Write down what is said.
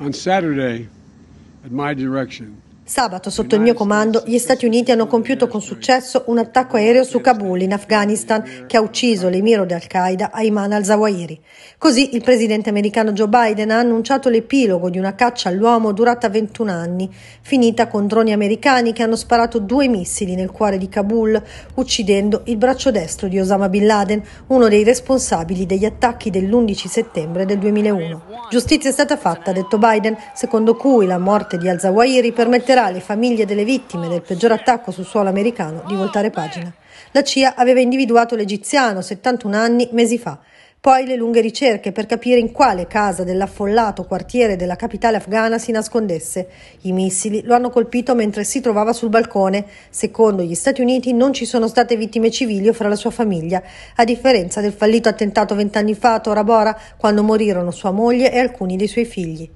on Saturday at my direction. Sabato, sotto il mio comando, gli Stati Uniti hanno compiuto con successo un attacco aereo su Kabul, in Afghanistan, che ha ucciso l'emiro di Al-Qaeda Ayman al-Zawahiri. Così il presidente americano Joe Biden ha annunciato l'epilogo di una caccia all'uomo durata 21 anni, finita con droni americani che hanno sparato due missili nel cuore di Kabul, uccidendo il braccio destro di Osama Bin Laden, uno dei responsabili degli attacchi dell'11 settembre del 2001. Giustizia è stata fatta, ha detto Biden, secondo cui la morte di al-Zawahiri permetterà permetterà alle famiglie delle vittime del peggior attacco sul suolo americano di voltare pagina. La CIA aveva individuato l'egiziano, 71 anni, mesi fa. Poi le lunghe ricerche per capire in quale casa dell'affollato quartiere della capitale afghana si nascondesse. I missili lo hanno colpito mentre si trovava sul balcone. Secondo gli Stati Uniti non ci sono state vittime civili o fra la sua famiglia, a differenza del fallito attentato vent'anni fa a Tora Bora, quando morirono sua moglie e alcuni dei suoi figli.